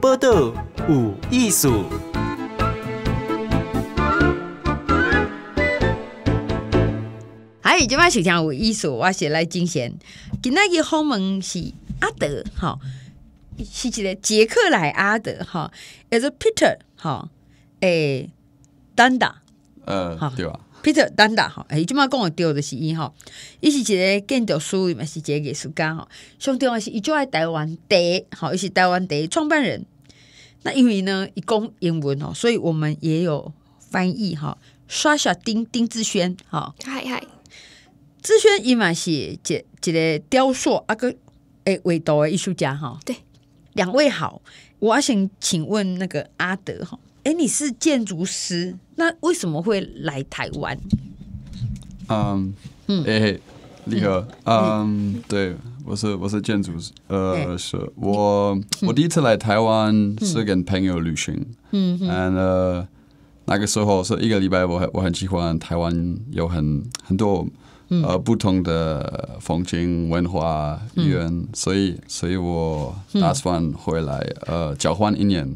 波特五艺术，好，今晚是听有艺术，我是来进贤。今摆个访问是阿德，哈，是一个捷克来阿德，哈，is Peter，哈，诶，单打，嗯，哈，对啊 p e t e r 单打，哈，诶，今晚讲我对的是伊，哈，一是杰杰教也是杰杰教书干，哈，兄弟我是伊就爱台湾的，好，伊是台湾的创办人。那因为呢，一公英文哦，所以我们也有翻译哈。刷小丁丁志轩哈，嗨嗨，志轩伊嘛是一一个雕塑啊个诶，伟大的艺术家哈。对，两位好，我想请问那个阿德哈，诶，你是建筑师，那为什么会来台湾？嗯嗯，哎，李和，嗯，对。我是我是建筑师，呃，是我 我第一次来台湾是跟朋友旅行，嗯，然后那个时候是一个礼拜，我我很喜欢台湾有很很多呃不同的风景、文化、语言，所以所以我打算回来呃交换一年，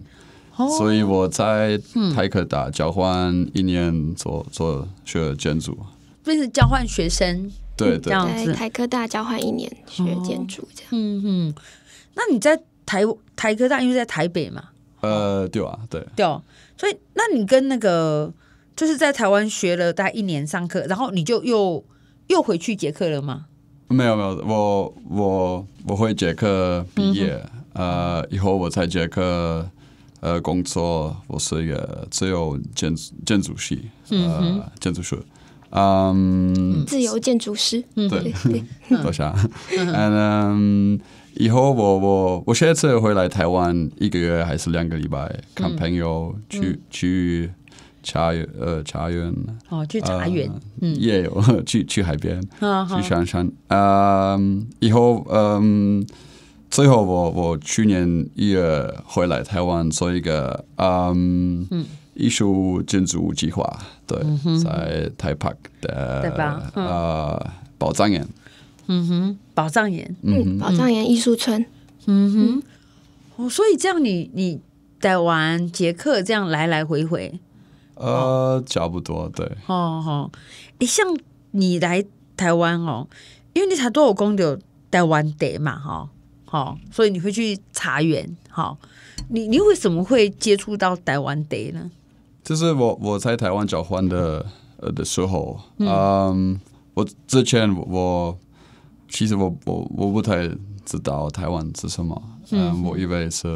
所以我在台科大交换一年做做学建筑，不是交换学生。对，对，在台科大交换一年学建筑，这样。嗯哼。那你在台台科大，因为在台北嘛。呃，对啊，对。对所以，那你跟那个就是在台湾学了大概一年上课，然后你就又又回去捷克了吗？没有没有，我我我会捷克毕业，呃，以后我在捷克呃工作，我是一个自由建筑建筑系，呃，建筑学。嗯，自由建筑师，对，多下。嗯，以后我我我下次回来台湾一个月还是两个礼拜，看朋友去去茶园呃茶园，哦，去茶园，嗯，有去去海边，去山上。嗯，以后嗯，最后我我去年一月回来台湾做一个嗯。艺术建筑计划，对，在台北的啊宝藏岩，嗯哼，宝藏岩，嗯，宝藏岩艺术村，嗯哼，哦，所以这样你你在玩捷克，这样来来回回，呃，差不多，对，哦吼，诶，像你来台湾哦，因为你才多少公里台玩得嘛，哈，好，所以你会去茶园，好，你你为什么会接触到台湾得呢？就是我我在台湾交换的呃的时候，嗯，我之前我其实我我我不太知道台湾是什么，嗯，我以为是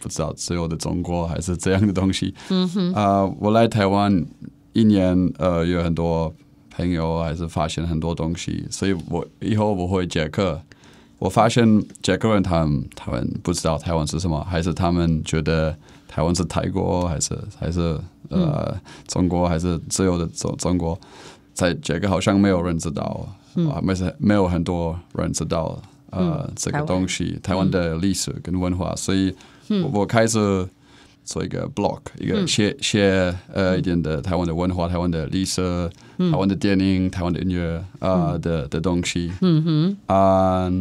不知道自有的中国还是这样的东西，嗯哼，啊，我来台湾一年，呃，有很多朋友还是发现很多东西，所以我以后我会讲课。我发现杰克他们他们不知道台湾是什么，还是他们觉得台湾是泰国，还是还是呃中国，还是自由的中中国，在杰克好像没有人知道，啊，没是没有很多人知道呃这个东西台湾的历史跟文化，所以我开始。做一个 block，一个写写呃一点的台湾的文化、台湾的历史、台湾的电影、台湾的音乐啊的的东西。嗯哼。啊，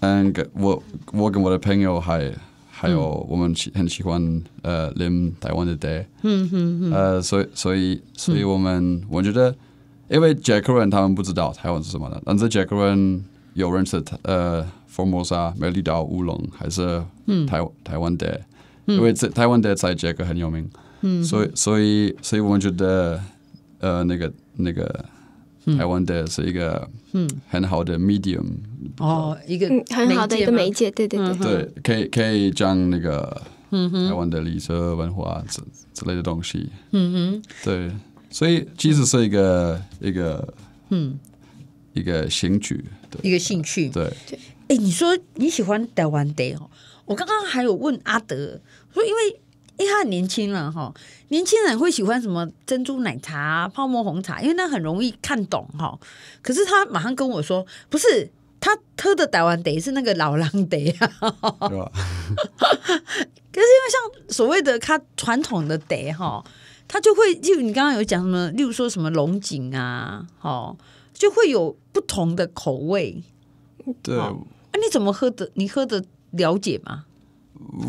嗯，我我跟我的朋友还还有我们喜很喜欢呃念台湾的歌。嗯哼哼。呃，所以所以所以我们我觉得，因为杰克人他们不知道台湾是什么的，但是杰克人有认识呃佛摩沙、马里岛、乌龙还是台台湾的。因为这台湾的在这个很有名，嗯，所以所以所以我们觉得，呃，那个那个台湾的是一个嗯很好的 medium 哦，一个很好的一个媒介，对对对，对，可以可以将那个台湾的俚俗文化之之类的东西，嗯哼，对，所以其实是一个一个嗯一个兴趣，一个兴趣，对对，哎，你说你喜欢台湾的哦，我刚刚还有问阿德。说因为因为他很年轻人哈，年轻人会喜欢什么珍珠奶茶、泡沫红茶，因为那很容易看懂哈。可是他马上跟我说，不是他喝的台湾得是那个老狼得啊。可是因为像所谓的他传统的得哈，他就会就你刚刚有讲什么，例如说什么龙井啊，哈，就会有不同的口味。对啊，你怎么喝的？你喝的了解吗？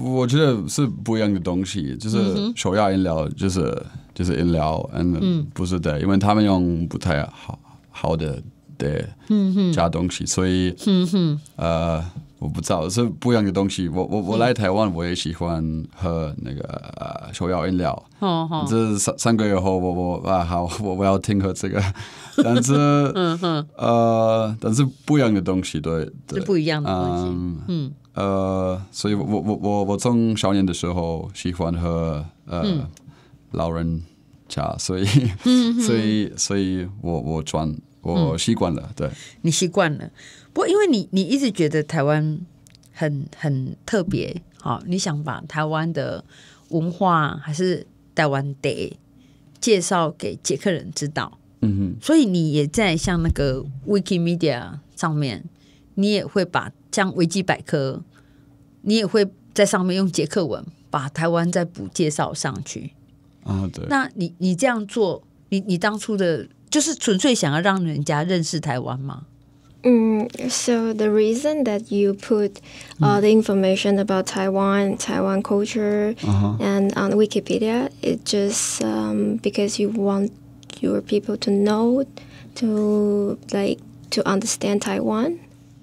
我觉得是不一样的东西，就是手摇饮料，就是就是饮料，嗯，不是的，因为他们用不太好好的，对，加东西，所以，呃，我不知道是不一样的东西。我我我来台湾，我也喜欢喝那个呃雪药饮料。哦，这三三个月后，我我啊好，我我要听喝这个。但是，嗯哼，呃，但是不一样的东西，对，是不一样的东西，嗯，呃，所以我我我我从少年的时候喜欢喝呃老人家，所以，所以所以，我我转我习惯了，对，你习惯了，不过因为你你一直觉得台湾很很特别，好，你想把台湾的文化还是台湾的介绍给捷克人知道。嗯哼，所以你也在像那个 Wiki Media 上面，你也会把像维基百科，你也会在上面用捷克文把台湾再补介绍上去。啊，对。那你你这样做，你你当初的就是纯粹想要让人家认识台湾吗？嗯，So the reason that you put all the information about Taiwan, Taiwan culture, and on Wikipedia, i t just because you want. your people to know to like to understand Taiwan. Taiwan？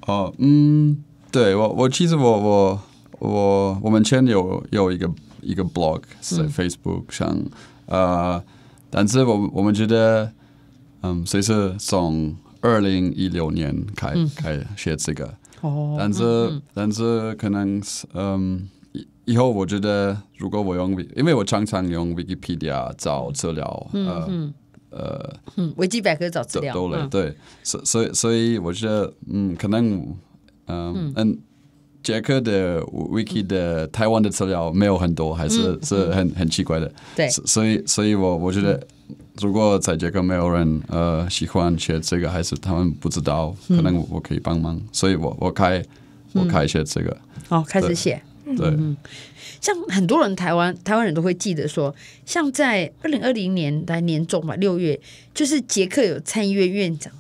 哦，嗯，对我我其实我我我我们前有有一个一个 blog 是在 Facebook 上，呃，但是我我们觉得，嗯，谁是从二零一六年开、开学这个，哦，但是、但是可能是嗯。以以后我觉得，如果我用，因为我常常用 Wikipedia 找资料，呃，呃，维基百科找资料，对，所所以所以我觉得，嗯，可能，嗯嗯，杰克的维基的台湾的资料没有很多，还是是很很奇怪的。对，所以所以我我觉得，如果在杰克没有人呃喜欢学这个，还是他们不知道，可能我可以帮忙。所以我我开我开写这个，好，开始写。对，像很多人台湾台湾人都会记得说，像在二零二零年来年中吧，六月就是捷克有参议院院长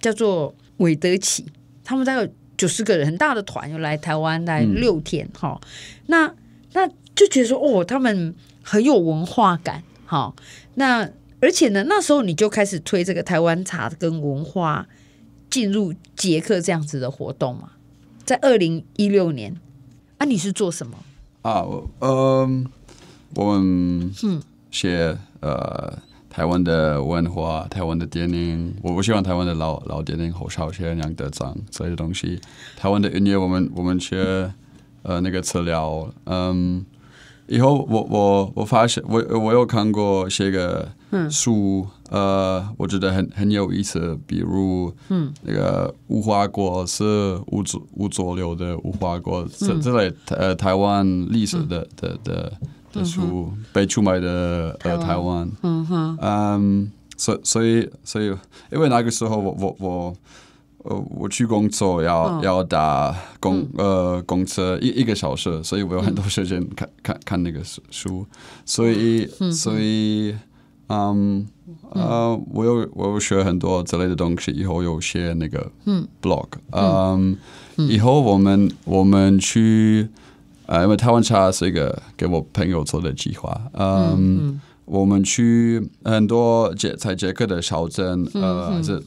叫做韦德奇，他们大概九十个人很大的团，有来台湾来六天哈。那那就觉得说哦，他们很有文化感哈。那而且呢，那时候你就开始推这个台湾茶跟文化进入捷克这样子的活动嘛，在二零一六年。那你是做什么？啊，嗯，我们写呃台湾的文化，台湾的电影，我不希望台湾的老老电影火烧这杨德章这些东西。台湾的音乐，我们我们写呃那个资料，嗯。以后我我我发现我我有看过些个书，呃，我觉得很很有意思，比如那个《无花果》是无左无左流的《无花果》，这这类呃台湾历史的的的的书，被出卖的呃台湾，嗯哼，嗯，所所以所以因为那个时候我我。呃，我去工作要要打公呃公车一一个小时，所以我有很多时间看看看那个书，所以所以嗯呃，我有我有学很多之类的东西，以后有写那个 blog，嗯，以后我们我们去，呃，因为台湾茶是一个给我朋友做的计划，嗯。我们去很多捷采捷克的小镇，呃，这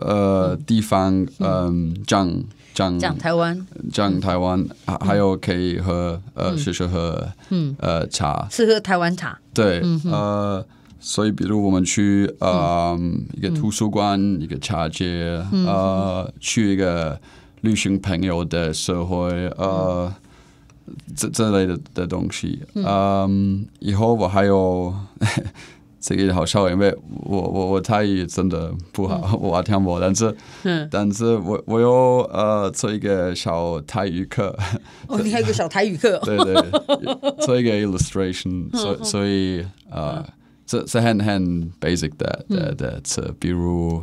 呃地方，嗯，讲讲讲台湾，讲台湾，还还有可以喝呃试试喝，嗯，呃茶，试喝台湾茶，对，呃，所以比如我们去呃一个图书馆，一个茶街，呃，去一个旅行朋友的社会，呃。这这类的东西，嗯，以后我还有 这个好笑，因为我我我泰语真的不好，我听不，但是，嗯，但是我我有呃做一个小泰语课，哦，你还有个小泰语课，对对，做一个 illustration，所所以呃。所是，很，很 basic 的。比如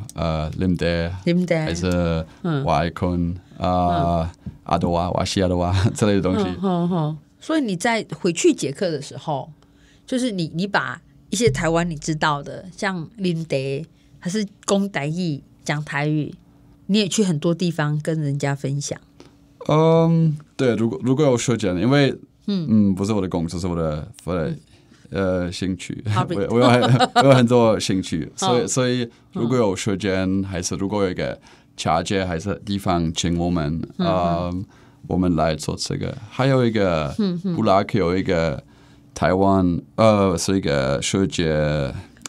lim de，或者 yicon，阿多哇、瓦西阿多哇之类的东西。所以你在回去捷克的时候，就是你你把一些台湾你知道的，像 lim de，是公德義讲台语，你也去很多地方跟人家分享。嗯，对，如果如果有時間，因为嗯，嗯，不是我的工資，是我的，我的。呃，兴趣，我 我有很多兴趣，所以所以如果有时间，还是如果有一个条件，还是地方，请我们啊，我们来做这个。还有一个，布拉克有一个台湾，呃，是一个世界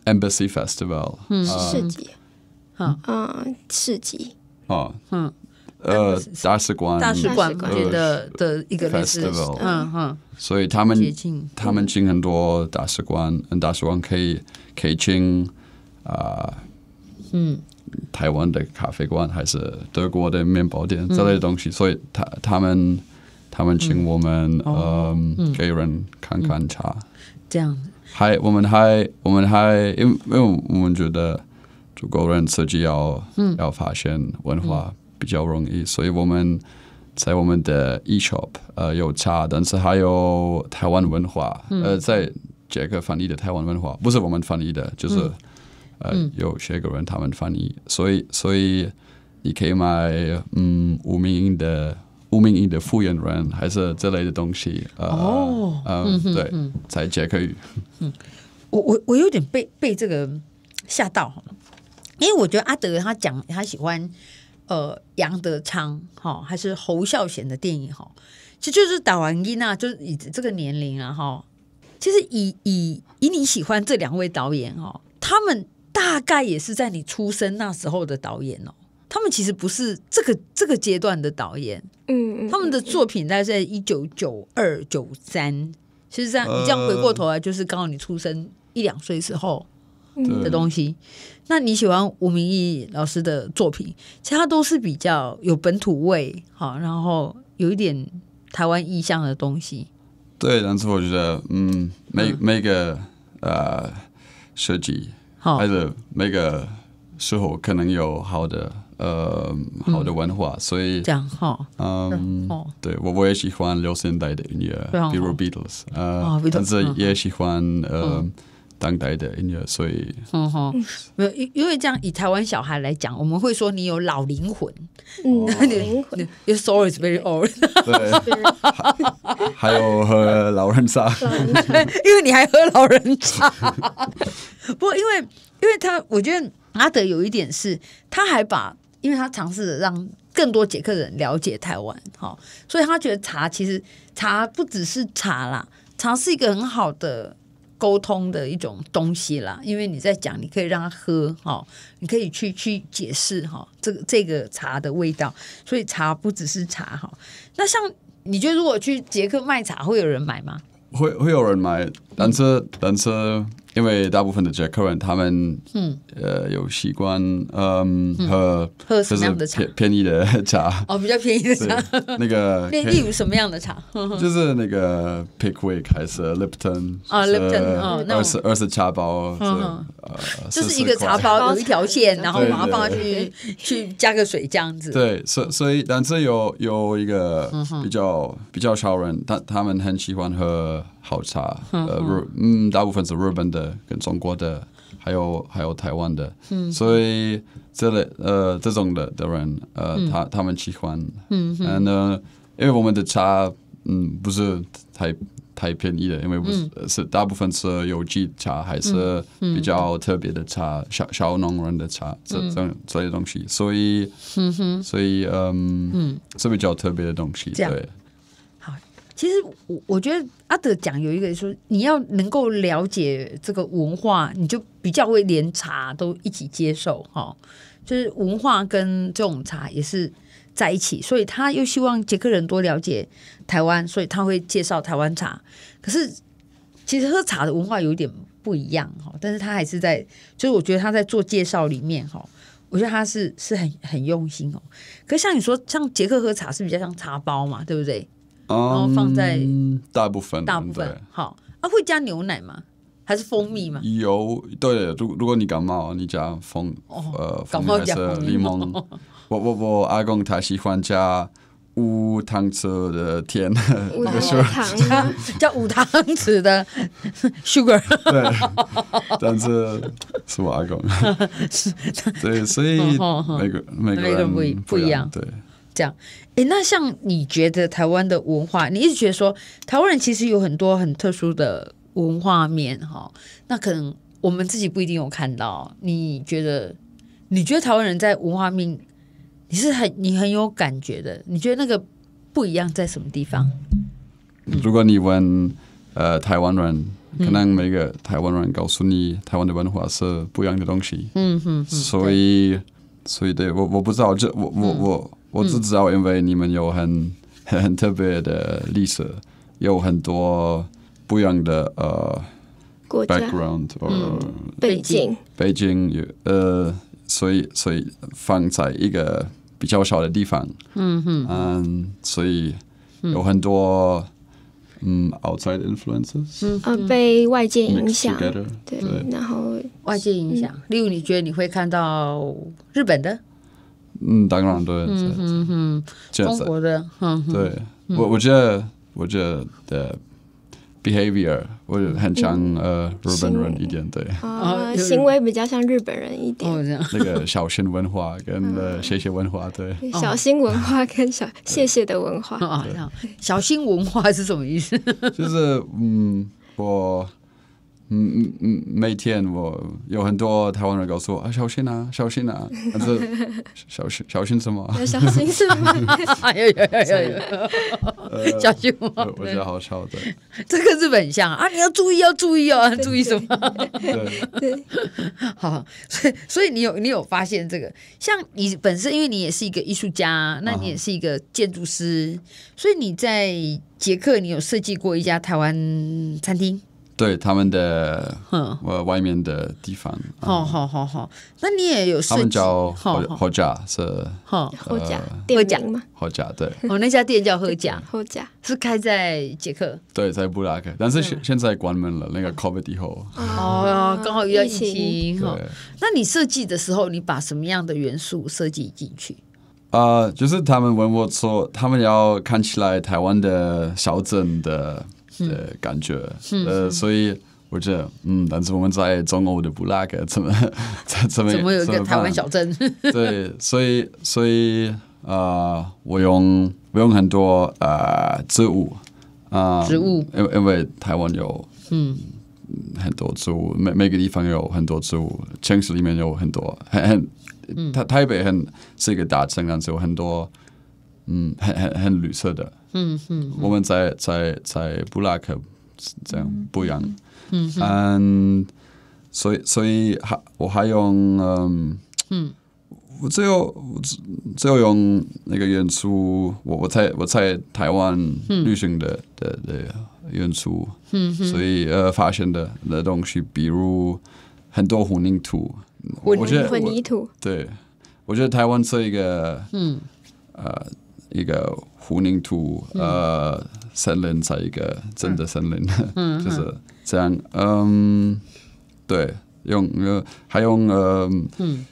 Embassy Festival，嗯，集，好，嗯，世纪，哦，嗯。呃，大使馆，大使馆的的的一个类似，嗯哼，所以他们他们请很多大使馆，嗯，大使馆可以可以请啊，嗯，台湾的咖啡馆，还是德国的面包店这类东西，所以他他们他们请我们，嗯，给人看看茶，这样，还我们还我们还因为我们觉得中国人自己要要发现文化。比较容易，所以我们在我们的 e shop，呃，有茶，但是还有台湾文化，呃，在杰克翻译的台湾文化，不是我们翻译的，就是呃，有些个人他们翻译，所以，所以你可以买，嗯，无名英的无名英的复原人，还是这类的东西，呃，哦，嗯，对，在杰克语，嗯，我我我有点被被这个吓到因为我觉得阿德他讲他喜欢。呃，杨德昌哈，还是侯孝贤的电影哈，其实就是打完一，娜，就是以这个年龄啊哈，其实以以以你喜欢这两位导演哈，他们大概也是在你出生那时候的导演哦，他们其实不是这个这个阶段的导演，嗯，他们的作品大概在一九九二、九三，其实这样，你这样回过头来，就是刚好你出生一两岁时候。的东西，那你喜欢吴明义老师的作品？其他都是比较有本土味，好，然后有一点台湾意象的东西。对，但是我觉得，嗯，每每个呃设计，好，还是每个时候可能有好的呃好的文化，所以这样哈，嗯，对我我也喜欢六十年代的音乐，比如 Beatles，呃，但是也喜欢呃。当代的，因乐，所以，嗯哼，没有，因为这样以台湾小孩来讲，我们会说你有老灵魂，嗯，灵魂，o 为所 is very old，对，还有喝老人茶，因为你还喝老人茶，不过因为因为他，我觉得阿德有一点是，他还把，因为他尝试着让更多捷克人了解台湾，哈，所以他觉得茶其实茶不只是茶啦，茶是一个很好的。沟通的一种东西啦，因为你在讲，你可以让他喝哈，你可以去去解释哈，这这个茶的味道，所以茶不只是茶哈。那像你觉得如果去捷克卖茶，会有人买吗？会会有人买，但是但是因为大部分的日 a 人，他们嗯呃有习惯，嗯喝喝什么样的茶？便宜的茶哦，比较便宜的茶。那个例 如什么样的茶？就是那个 Pickwick 还是 Lipton？啊，Lipton 啊，那二十二十茶包，就是一个茶包 有一条线，然后把它放下去去加个水这样子。对，所所以但是有有一个比较比较潮人，他他们很喜欢喝好茶，呃，日嗯大部分是日本的。跟中国的，还有还有台湾的，所以这类呃这种的的人，呃他他们喜欢，嗯嗯，因为我们的茶，嗯不是太太便宜的，因为不是是大部分是有机茶，还是比较特别的茶，小小农人的茶，这这这些东西，所以，嗯哼，所以嗯，是比较特别的东西，对。其实我我觉得阿德讲有一个说你要能够了解这个文化，你就比较会连茶都一起接受哦。就是文化跟这种茶也是在一起，所以他又希望捷克人多了解台湾，所以他会介绍台湾茶。可是其实喝茶的文化有一点不一样哈，但是他还是在，就是我觉得他在做介绍里面哈，我觉得他是是很很用心哦。可像你说，像杰克喝茶是比较像茶包嘛，对不对？然后放在大部分，大部分好啊，会加牛奶吗？还是蜂蜜吗？有对，如如果你感冒，你加蜂，呃，蜂蜜还是柠檬。我我我阿公他喜欢加无糖吃的甜，五汤匙糖啊，加无糖吃 的 sugar。对，但是是我阿公。是，所所以每个每个人不一不一样。对。这样，哎，那像你觉得台湾的文化，你一直觉得说台湾人其实有很多很特殊的文化面，哈，那可能我们自己不一定有看到。你觉得，你觉得台湾人在文化面，你是很你很有感觉的。你觉得那个不一样在什么地方？如果你问呃台湾人，可能每个台湾人告诉你，台湾的文化是不一样的东西。嗯哼，所以所以对我我不知道这我我我。我只知道，因为你们有很 很特别的历史，有很多不一样的呃 background，or 嗯，背景，背景有呃，所以所以放在一个比较小的地方，嗯哼，嗯，所以有很多嗯 outside influences，嗯，呃，被外界影响，对，然后外界影响，例如你觉得你会看到日本的。嗯，当然对。嗯哼嗯，中国的，嗯，对我，我觉得，我觉得的 behavior，我觉得很像呃，日本人一点对。啊，行为比较像日本人一点。哦，这样。那个小心文化跟呃谢谢文化，对。小心文化跟小谢谢的文化。啊，小心文化是什么意思？就是嗯，我。嗯嗯嗯，每天我有很多台湾人告诉我啊，小心呐，小心呐，小心小心什么？要小心什么？哎呀呀呀呀！小心吗？我觉得好笑的。这个日本像啊，你要注意，要注意哦，注意什么？对对，好。所以所以你有你有发现这个？像你本身，因为你也是一个艺术家，那你也是一个建筑师，所以你在捷克，你有设计过一家台湾餐厅。对他们的，呃，外面的地方。好好好好，那你也有他们叫后后家是。后贺家。后家吗？后家对，我那家店叫后家。后家是开在捷克。对，在布拉克，但是现现在关门了。那个 COVID 后。哦，刚好遇到疫情。对。那你设计的时候，你把什么样的元素设计进去？啊，就是他们问我说，他们要看起来台湾的小镇的。呃，感觉，呃，所以我觉得，嗯，但是我们在中国的布拉格，怎么，怎么，怎么有一个台湾小镇？对，所以，所以，呃，我用我用很多呃植物，啊，植物，因为因为台湾有嗯很多植物，每每个地方有很多植物，城市里面有很多很很，嗯，台台北很是一个大城市，有很多嗯很很很绿色的。嗯嗯，我们在在在布拉克这样不一样，嗯嗯，所以所以还我还用嗯，嗯，我最后最后用那个元素，我我在我在台湾旅行的的的元素，嗯嗯，所以呃发现的的东西，比如很多混凝土，我觉混凝土，对，我觉得台湾是一个嗯呃。一个混凝土呃森林，在一个真的森林，就是这样。嗯，对，用呃，还用呃，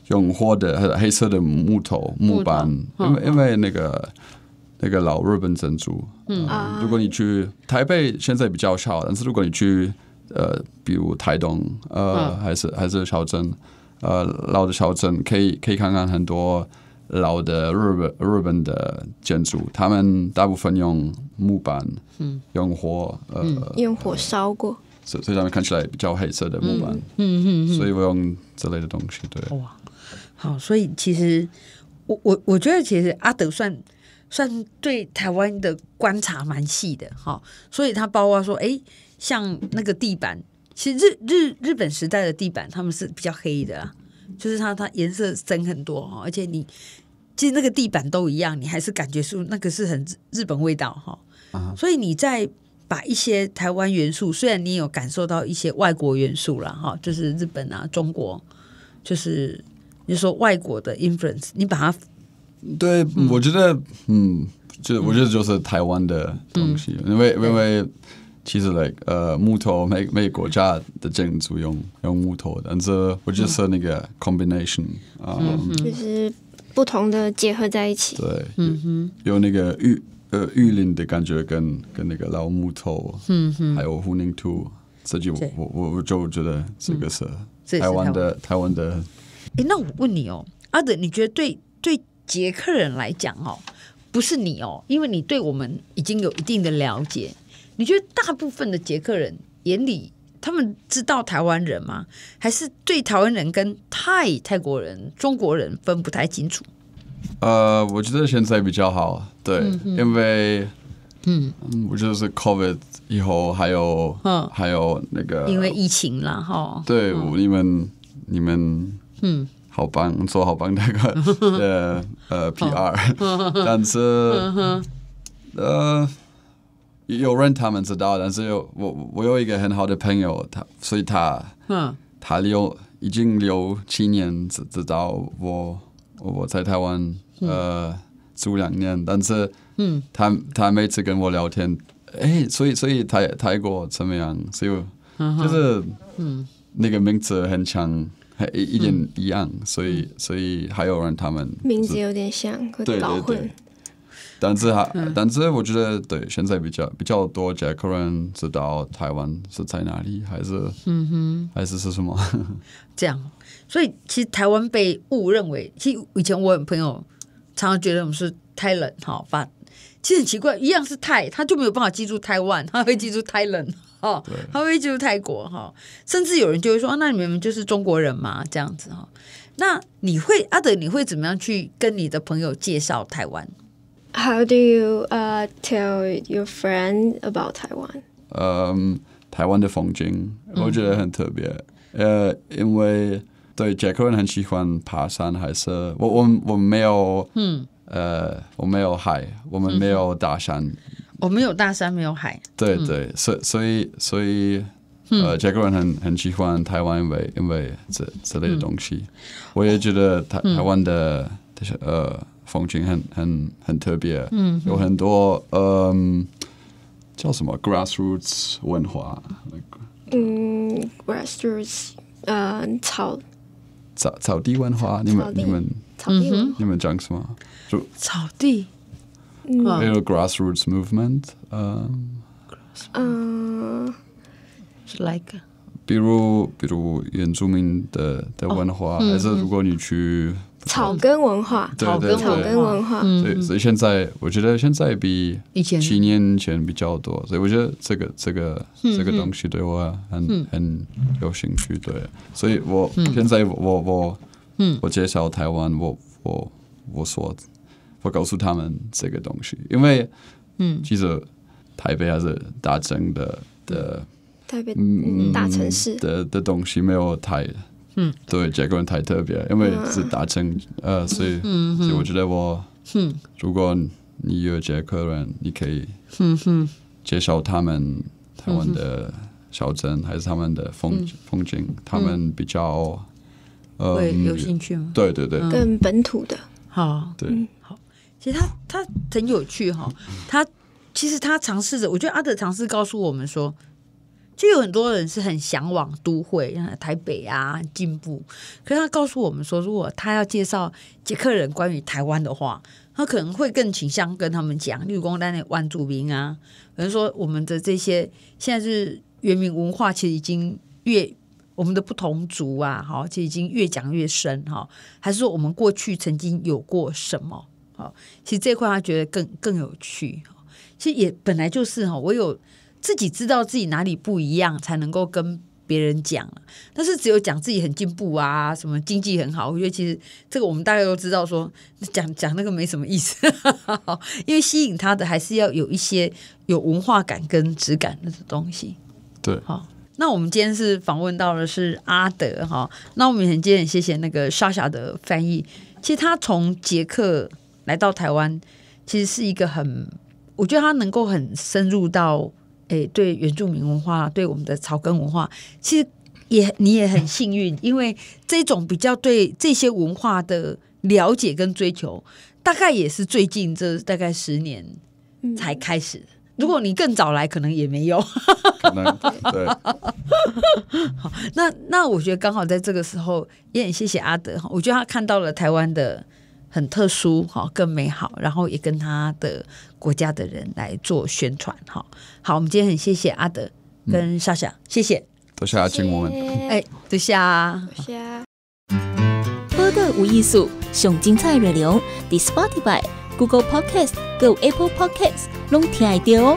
用货的黑色的木头木板，因为因为那个那个老日本珍珠。嗯如果你去台北，现在比较少，但是如果你去呃，比如台东呃，还是还是小镇，呃，老的小镇，可以可以看看很多。老的日本日本的建筑，他们大部分用木板，嗯，用火，呃，用火烧过，所以他们看起来比较黑色的木板，嗯嗯嗯，所以我用这类的东西，对。哇，好，所以其实我我我觉得其实阿德算算对台湾的观察蛮细的，哈，所以他包括说，哎，像那个地板，其实日日日本时代的地板，他们是比较黑的，就是它它颜色深很多，而且你。其实那个地板都一样，你还是感觉是那个是很日本味道哈。所以你在把一些台湾元素，虽然你有感受到一些外国元素了哈，就是日本啊、中国，就是你说外国的 influence，你把它对，我觉得嗯，就我觉得就是台湾的东西，因为因为其实嘞，呃，木头每每个国家的建筑用用木头，但是我觉得是那个 combination 啊，就是。不同的结合在一起，对，嗯哼，有那个玉呃玉林的感觉，跟跟那个老木头，嗯哼，还有混凝土，这就我我我就觉得这个是台湾的台湾的。哎，那我问你哦，阿德，你觉得对对捷克人来讲哦，不是你哦，因为你对我们已经有一定的了解，你觉得大部分的捷克人眼里？他们知道台湾人吗？还是对台湾人跟泰泰国人、中国人分不太清楚？呃，我觉得现在比较好，对，因为，嗯，我觉得是 COVID 以后，还有，嗯，还有那个，因为疫情啦，对，我你们你们，嗯，好帮做好帮那个 呃呃 PR，但是，呃。有人他们知道，但是有我，我有一个很好的朋友，他，所以他，嗯，他留已经留七年，知道我，我我在台湾，呃，住两年，但是，嗯，他他每次跟我聊天，哎，所以所以泰泰国怎么样？所以就是，嗯，那个名字很强，很一点一样，所以所以还有人他们名字有点像，搞混。但是哈，但是我觉得对，现在比较比较多，人可人知道台湾是在哪里，还是嗯哼，还是是什么？这样，所以其实台湾被误认为，其实以前我朋友常常觉得我们是太冷哈，发其实很奇怪，一样是泰，他就没有办法记住台湾，他会记住泰冷。哈，他会记住泰国哈，甚至有人就会说，那你们就是中国人嘛这样子哈。那你会阿德，你会怎么样去跟你的朋友介绍台湾？How do you tell your f r i e n d about Taiwan？台湾的风景我觉得很特别，呃，因为对杰克伦很喜欢爬山，还是我我我们没有，嗯、呃，我没有海，我们没有大山，我们有大山没有海，对对，所以所以所以呃，杰克伦很很喜欢台湾，因为因为这之类的东西，我也觉得台台湾的呃。风景很很很特别，嗯，有很多嗯叫什么 grassroots 文化，嗯，grassroots 呃草草草地文化，你们你们你们讲什么？就草地，比有 grassroots movement 嗯，呃，like 比如比如原住民的的文化，还是如果你去。草根文化，草根草根文化，所以所以现在我觉得现在比七年前比较多，所以我觉得这个这个这个东西对我很很有兴趣对，所以我现在我我我介绍台湾，我我我说我告诉他们这个东西，因为嗯，其实台北还是大城的的台北嗯大城市的的东西没有台。嗯，对，这个人太特别，因为是达成，呃，所以所以我觉得我，如果你有杰克伦，你可以，嗯哼，介绍他们台湾的小镇，还是他们的风风景，他们比较，呃，有兴趣吗？对对对，更本土的好，对，好，其实他他很有趣哈，他其实他尝试着，我觉得阿德尝试告诉我们说。就有很多人是很向往都会台北啊进步，可是他告诉我们说，如果他要介绍捷克人关于台湾的话，他可能会更倾向跟他们讲绿光丹那万助民啊，可能说我们的这些现在是原民文化，其实已经越我们的不同族啊，好就已经越讲越深哈，还是说我们过去曾经有过什么？好，其实这块他觉得更更有趣，其实也本来就是哈，我有。自己知道自己哪里不一样，才能够跟别人讲。但是只有讲自己很进步啊，什么经济很好，我觉得其实这个我们大家都知道，说讲讲那个没什么意思。因为吸引他的还是要有一些有文化感跟质感的东西。对，好，那我们今天是访问到的是阿德哈。那我们很今天很谢谢那个莎莎的翻译。其实他从捷克来到台湾，其实是一个很，我觉得他能够很深入到。哎，对原住民文化，对我们的草根文化，其实也你也很幸运，因为这种比较对这些文化的了解跟追求，大概也是最近这大概十年才开始。如果你更早来，可能也没有。对，好，那那我觉得刚好在这个时候，也很谢谢阿德，我觉得他看到了台湾的。很特殊哈，更美好，然后也跟他的国家的人来做宣传哈。好，我们今天很谢谢阿德跟莎莎，谢谢，多谢阿金我们，哎，多谢啊，多谢。播客无艺术，熊精菜热流 d i s c o t i v y Google Podcast、g o Apple Podcast 拢听来听哦。